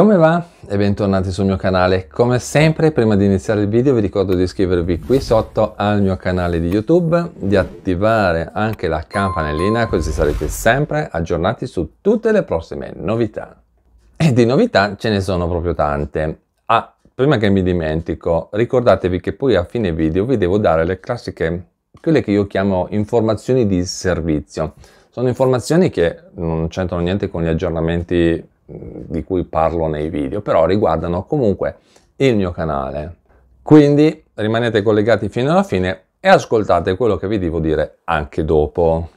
Come va? E bentornati sul mio canale. Come sempre, prima di iniziare il video vi ricordo di iscrivervi qui sotto al mio canale di YouTube, di attivare anche la campanellina così sarete sempre aggiornati su tutte le prossime novità. E di novità ce ne sono proprio tante. Ah, prima che mi dimentico, ricordatevi che poi a fine video vi devo dare le classiche, quelle che io chiamo informazioni di servizio. Sono informazioni che non c'entrano niente con gli aggiornamenti di cui parlo nei video, però riguardano comunque il mio canale. Quindi rimanete collegati fino alla fine e ascoltate quello che vi devo dire anche dopo.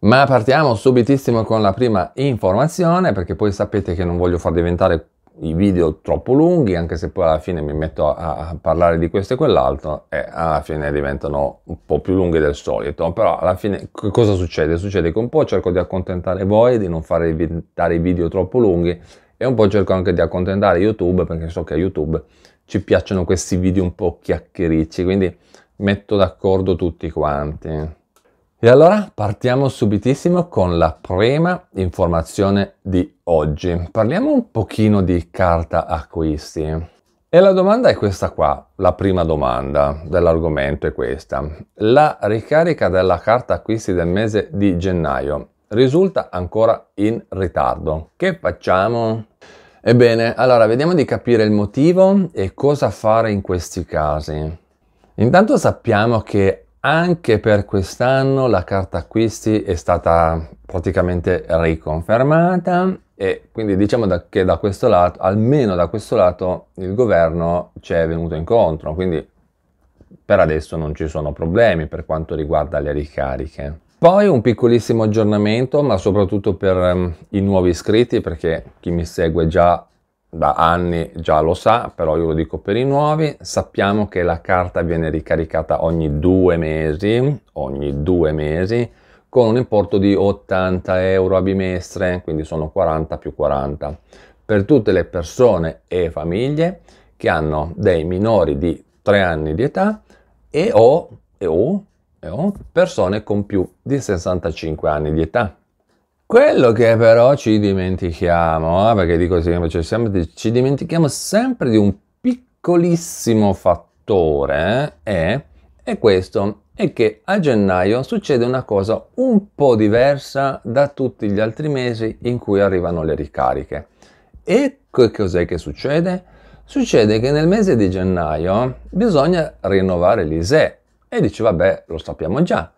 Ma partiamo subitissimo con la prima informazione perché poi sapete che non voglio far diventare i video troppo lunghi, anche se poi alla fine mi metto a, a parlare di questo e quell'altro e alla fine diventano un po' più lunghi del solito. Però alla fine cosa succede? Succede che un po' cerco di accontentare voi, di non fare i video troppo lunghi e un po' cerco anche di accontentare YouTube perché so che a YouTube ci piacciono questi video un po' chiacchiericci, quindi metto d'accordo tutti quanti. E allora partiamo subitissimo con la prima informazione di oggi. Parliamo un pochino di carta acquisti. E la domanda è questa qua, la prima domanda dell'argomento è questa. La ricarica della carta acquisti del mese di gennaio risulta ancora in ritardo. Che facciamo? Ebbene, allora vediamo di capire il motivo e cosa fare in questi casi. Intanto sappiamo che anche per quest'anno la carta acquisti è stata praticamente riconfermata e quindi diciamo da, che da questo lato, almeno da questo lato, il governo ci è venuto incontro, quindi per adesso non ci sono problemi per quanto riguarda le ricariche. Poi un piccolissimo aggiornamento, ma soprattutto per um, i nuovi iscritti, perché chi mi segue già da anni già lo sa, però io lo dico per i nuovi, sappiamo che la carta viene ricaricata ogni due mesi, ogni due mesi, con un importo di 80 euro a bimestre, quindi sono 40 più 40, per tutte le persone e famiglie che hanno dei minori di 3 anni di età e o, e o, e o persone con più di 65 anni di età. Quello che però ci dimentichiamo, eh, perché dico sempre, cioè sempre, ci dimentichiamo sempre di un piccolissimo fattore, eh, è questo, è che a gennaio succede una cosa un po' diversa da tutti gli altri mesi in cui arrivano le ricariche. E che cos'è che succede? Succede che nel mese di gennaio bisogna rinnovare l'ISE e dice vabbè lo sappiamo già,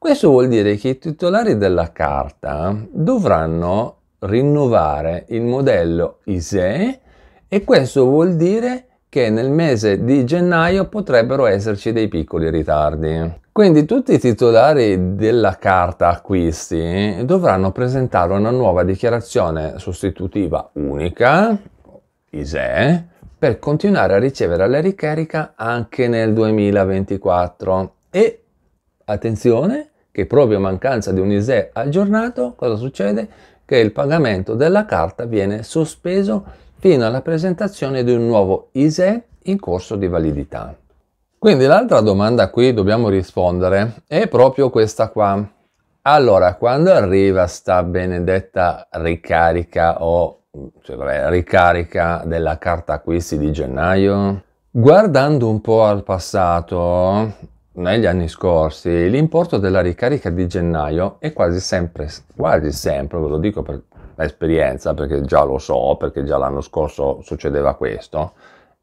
questo vuol dire che i titolari della carta dovranno rinnovare il modello ISE e questo vuol dire che nel mese di gennaio potrebbero esserci dei piccoli ritardi. Quindi tutti i titolari della carta acquisti dovranno presentare una nuova dichiarazione sostitutiva unica, ISE, per continuare a ricevere la ricarica anche nel 2024 e Attenzione che proprio a mancanza di un ISE aggiornato, cosa succede? Che il pagamento della carta viene sospeso fino alla presentazione di un nuovo ISE in corso di validità. Quindi l'altra domanda a cui dobbiamo rispondere è proprio questa qua. Allora, quando arriva sta benedetta ricarica o cioè, vabbè, ricarica della carta acquisti di gennaio? Guardando un po' al passato, negli anni scorsi l'importo della ricarica di gennaio è quasi sempre, quasi sempre, ve lo dico per esperienza perché già lo so, perché già l'anno scorso succedeva questo,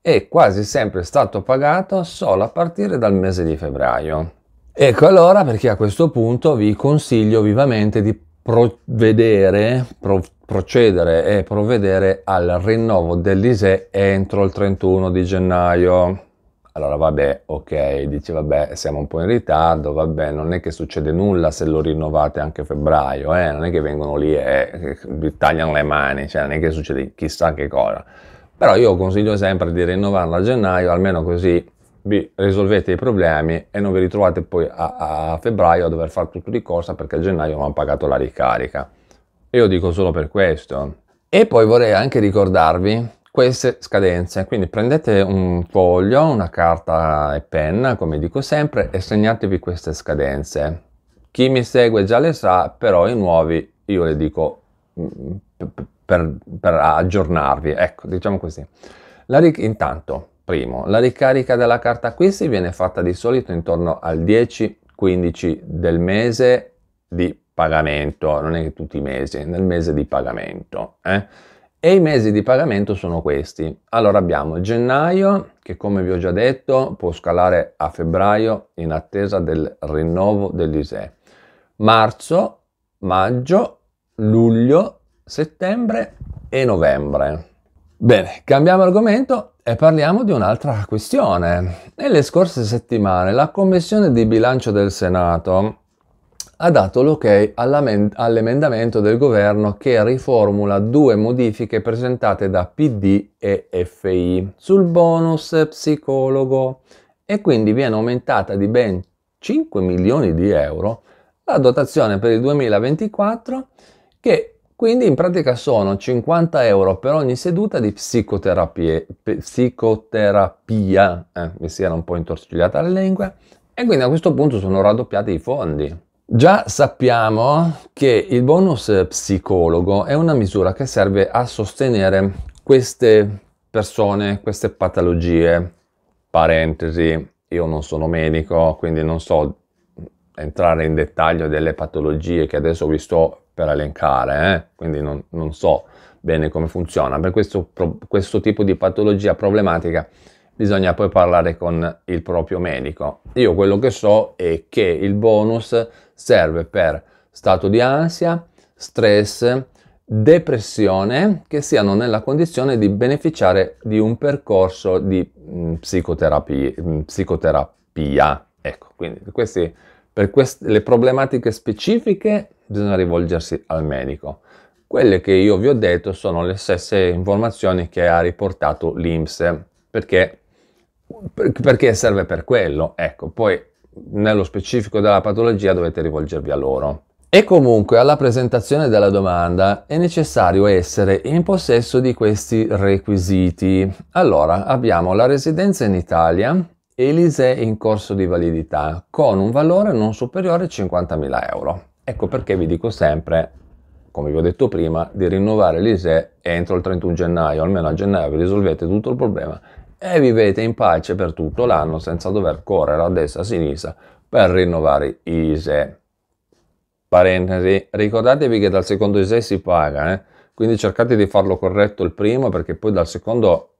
è quasi sempre stato pagato solo a partire dal mese di febbraio. Ecco allora perché a questo punto vi consiglio vivamente di provvedere, pro, procedere e provvedere al rinnovo dell'ISE entro il 31 di gennaio. Allora vabbè, ok, dice, vabbè, siamo un po' in ritardo, vabbè, non è che succede nulla se lo rinnovate anche a febbraio, eh? non è che vengono lì e vi tagliano le mani, cioè non è che succede chissà che cosa. Però io consiglio sempre di rinnovarlo a gennaio, almeno così vi risolvete i problemi e non vi ritrovate poi a, a febbraio a dover fare tutto di corsa perché a gennaio non hanno pagato la ricarica. Io dico solo per questo. E poi vorrei anche ricordarvi queste scadenze. Quindi prendete un foglio, una carta e penna, come dico sempre, e segnatevi queste scadenze. Chi mi segue già le sa, però i nuovi io le dico mm, per, per aggiornarvi. Ecco, diciamo così. Ric- intanto, primo, la ricarica della carta acquisti viene fatta di solito intorno al 10-15 del mese di pagamento, non è che tutti i mesi, nel mese di pagamento. Eh? E i mesi di pagamento sono questi. Allora abbiamo gennaio, che come vi ho già detto può scalare a febbraio in attesa del rinnovo dell'ISE. Marzo, maggio, luglio, settembre e novembre. Bene, cambiamo argomento e parliamo di un'altra questione. Nelle scorse settimane la Commissione di bilancio del Senato ha dato l'ok all'emendamento del governo che riformula due modifiche presentate da PD e FI sul bonus psicologo e quindi viene aumentata di ben 5 milioni di euro la dotazione per il 2024 che quindi in pratica sono 50 euro per ogni seduta di psicoterapia, eh, mi si era un po' intorcigliata la lingua, e quindi a questo punto sono raddoppiati i fondi. Già sappiamo che il bonus psicologo è una misura che serve a sostenere queste persone, queste patologie. Parentesi, io non sono medico, quindi non so entrare in dettaglio delle patologie che adesso vi sto per elencare, eh? quindi non, non, so bene come funziona. Per questo, pro, questo tipo di patologia problematica bisogna poi parlare con il proprio medico. Io quello che so è che il bonus serve per stato di ansia, stress, depressione che siano nella condizione di beneficiare di un percorso di mm, psicoterapia. Mm, psicoterapia. Ecco, quindi questi, per queste, le problematiche specifiche bisogna rivolgersi al medico. Quelle che io vi ho detto sono le stesse informazioni che ha riportato l'IMSS perché, perché serve per quello. Ecco, poi nello specifico della patologia dovete rivolgervi a loro. E comunque alla presentazione della domanda è necessario essere in possesso di questi requisiti. Allora abbiamo la residenza in Italia e l'ISE in corso di validità con un valore non superiore a 50.000 euro. Ecco perché vi dico sempre, come vi ho detto prima, di rinnovare l'ISE entro il 31 gennaio, almeno a gennaio vi risolvete tutto il problema e vivete in pace per tutto l'anno senza dover correre a destra e a sinistra per rinnovare ISE. Parentesi, ricordatevi che dal secondo ISE si paga, eh? quindi cercate di farlo corretto il primo perché poi dal secondo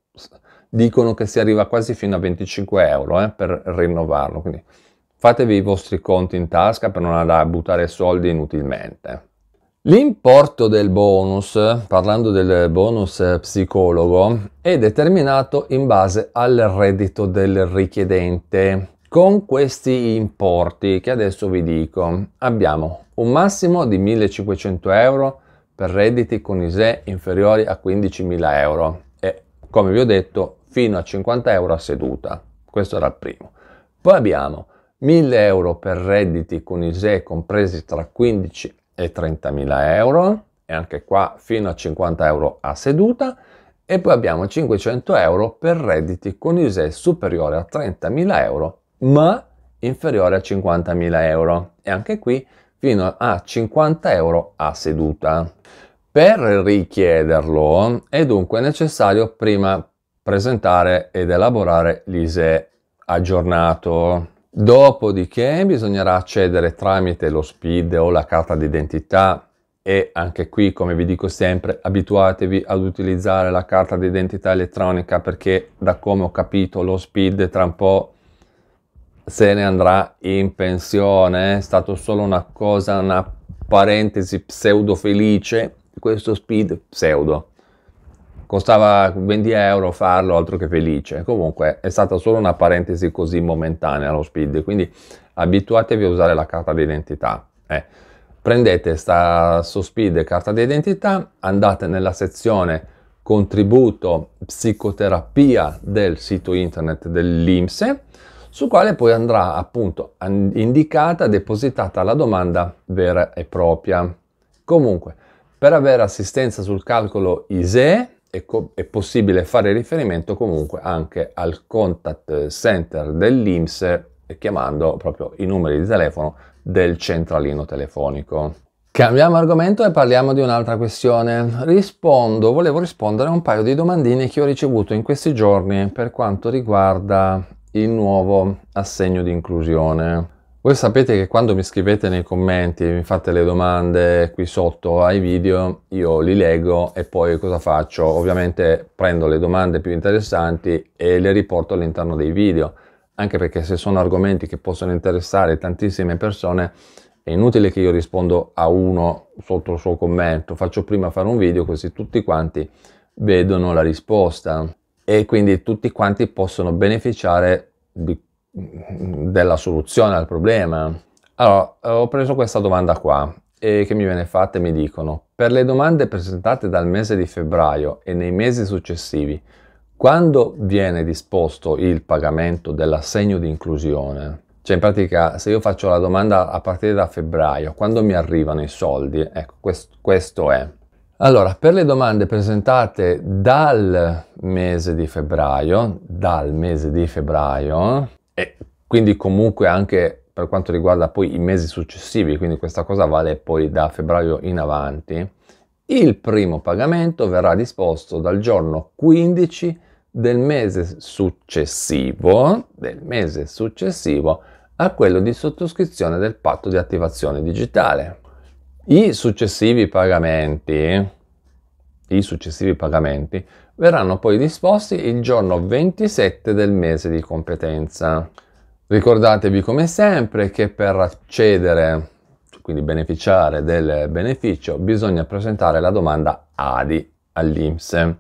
dicono che si arriva quasi fino a 25 euro eh, per rinnovarlo, quindi fatevi i vostri conti in tasca per non andare a buttare soldi inutilmente. L'importo del bonus, parlando del bonus eh, psicologo, è determinato in base al reddito del richiedente. Con questi importi che adesso vi dico, abbiamo un massimo di 1500 euro per redditi con ISE inferiori a 15.000 euro e, come vi ho detto, fino a 50 euro a seduta. Questo era il primo. Poi abbiamo 1000 euro per redditi con ISE compresi tra 15 e 30.000 euro e anche qua fino a 50 euro a seduta e poi abbiamo 500 euro per redditi con ISE superiore a 30.000 euro ma inferiore a 50.000 euro e anche qui fino a 50 euro a seduta. Per richiederlo è dunque necessario prima presentare ed elaborare l'ISE aggiornato Dopodiché bisognerà accedere tramite lo SPID o la carta d'identità e anche qui, come vi dico sempre, abituatevi ad utilizzare la carta d'identità elettronica perché da come ho capito lo SPID tra un po' se ne andrà in pensione, è stato solo una cosa, una parentesi pseudo felice, questo SPID pseudo. Costava 20 euro farlo, altro che felice. Comunque è stata solo una parentesi così momentanea lo speed, quindi abituatevi a usare la carta d'identità. Eh. Prendete sta su speed carta d'identità, andate nella sezione contributo psicoterapia del sito internet dell'IMSE, su quale poi andrà appunto indicata, depositata la domanda vera e propria. Comunque, per avere assistenza sul calcolo ISEE è, co- è possibile fare riferimento comunque anche al contact center dell'IMSS chiamando proprio i numeri di telefono del centralino telefonico. Cambiamo argomento e parliamo di un'altra questione. Rispondo, volevo rispondere a un paio di domandine che ho ricevuto in questi giorni per quanto riguarda il nuovo assegno di inclusione. Voi sapete che quando mi scrivete nei commenti, e mi fate le domande qui sotto ai video, io li leggo e poi cosa faccio? Ovviamente prendo le domande più interessanti e le riporto all'interno dei video, anche perché se sono argomenti che possono interessare tantissime persone, è inutile che io rispondo a uno sotto il suo commento, faccio prima fare un video così tutti quanti vedono la risposta e quindi tutti quanti possono beneficiare di della soluzione al problema? Allora, ho preso questa domanda qua e che mi viene fatta e mi dicono per le domande presentate dal mese di febbraio e nei mesi successivi, quando viene disposto il pagamento dell'assegno di inclusione? Cioè in pratica se io faccio la domanda a partire da febbraio, quando mi arrivano i soldi? Ecco, questo, questo è. Allora, per le domande presentate dal mese di febbraio, dal mese di febbraio, e quindi comunque anche per quanto riguarda poi i mesi successivi, quindi questa cosa vale poi da febbraio in avanti, il primo pagamento verrà disposto dal giorno 15 del mese successivo, del mese successivo a quello di sottoscrizione del patto di attivazione digitale. I successivi pagamenti i successivi pagamenti verranno poi disposti il giorno 27 del mese di competenza. Ricordatevi come sempre che per accedere, quindi beneficiare del beneficio, bisogna presentare la domanda ADI all'INPS.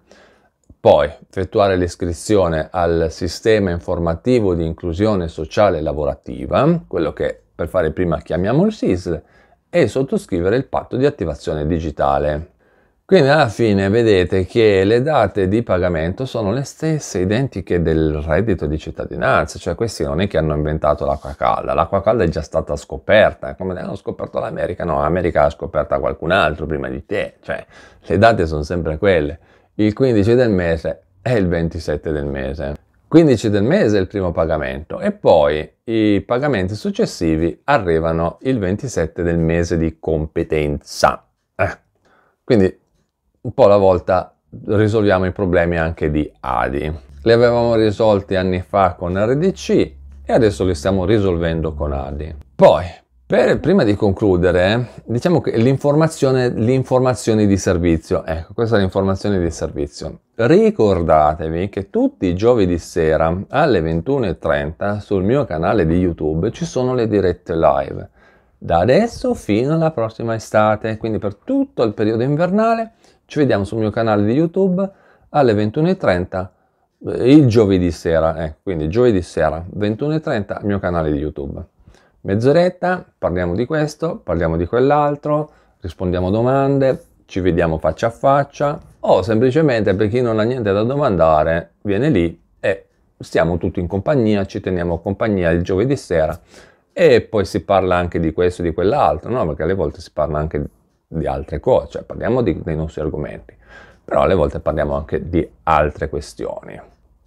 Poi effettuare l'iscrizione al sistema informativo di inclusione sociale e lavorativa, quello che per fare prima chiamiamo il SISL, e sottoscrivere il patto di attivazione digitale. Quindi alla fine vedete che le date di pagamento sono le stesse, identiche del reddito di cittadinanza, cioè questi non è che hanno inventato l'acqua calda, l'acqua calda è già stata scoperta, come hanno scoperto l'America, no, l'America l'ha scoperta qualcun altro prima di te, cioè le date sono sempre quelle, il 15 del mese e il 27 del mese. 15 del mese è il primo pagamento e poi i pagamenti successivi arrivano il 27 del mese di competenza. Eh, quindi un po' alla volta risolviamo i problemi anche di ADI. Li avevamo risolti anni fa con RDC e adesso li stiamo risolvendo con ADI. Poi, per, prima di concludere, diciamo che l'informazione, l'informazione di servizio, ecco, questa è l'informazione di servizio. Ricordatevi che tutti i giovedì sera alle 21.30 sul mio canale di YouTube ci sono le dirette live, da adesso fino alla prossima estate, quindi per tutto il periodo invernale ci vediamo sul mio canale di YouTube alle 21.30 eh, il giovedì sera, eh, quindi giovedì sera 21.30 al mio canale di YouTube. Mezz'oretta, parliamo di questo, parliamo di quell'altro, rispondiamo domande, ci vediamo faccia a faccia o semplicemente per chi non ha niente da domandare viene lì e stiamo tutti in compagnia, ci teniamo compagnia il giovedì sera e poi si parla anche di questo e di quell'altro, no? perché alle volte si parla anche di di altre cose, cioè parliamo di, dei nostri argomenti, però alle volte parliamo anche di altre questioni.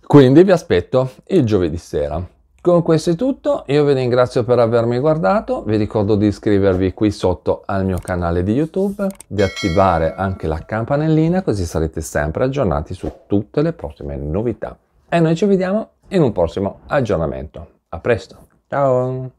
Quindi vi aspetto il giovedì sera. Con questo è tutto, io vi ringrazio per avermi guardato, vi ricordo di iscrivervi qui sotto al mio canale di YouTube, di attivare anche la campanellina così sarete sempre aggiornati su tutte le prossime novità. E noi ci vediamo in un prossimo aggiornamento. A presto, ciao!